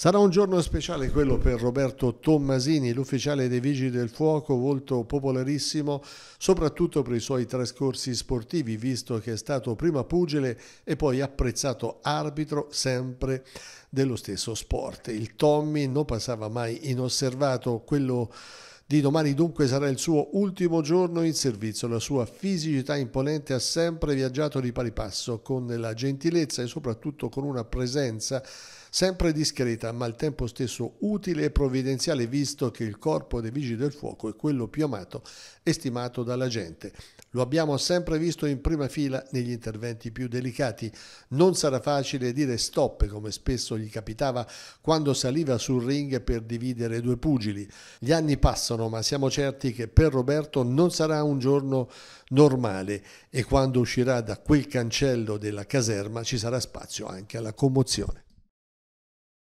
Sarà un giorno speciale quello per Roberto Tommasini, l'ufficiale dei Vigili del Fuoco, volto popolarissimo soprattutto per i suoi trascorsi sportivi, visto che è stato prima pugile e poi apprezzato arbitro sempre dello stesso sport. Il Tommy non passava mai inosservato, quello di domani dunque sarà il suo ultimo giorno in servizio. La sua fisicità imponente ha sempre viaggiato di pari passo con la gentilezza e soprattutto con una presenza sempre discreta ma al tempo stesso utile e provvidenziale visto che il corpo dei vigili del fuoco è quello più amato e stimato dalla gente. Lo abbiamo sempre visto in prima fila negli interventi più delicati. Non sarà facile dire stop come spesso gli capitava quando saliva sul ring per dividere due pugili. Gli anni passano pensano, ma siamo certi che per Roberto non sarà un giorno normale e quando uscirà da quel cancello della caserma ci sarà spazio anche alla commozione.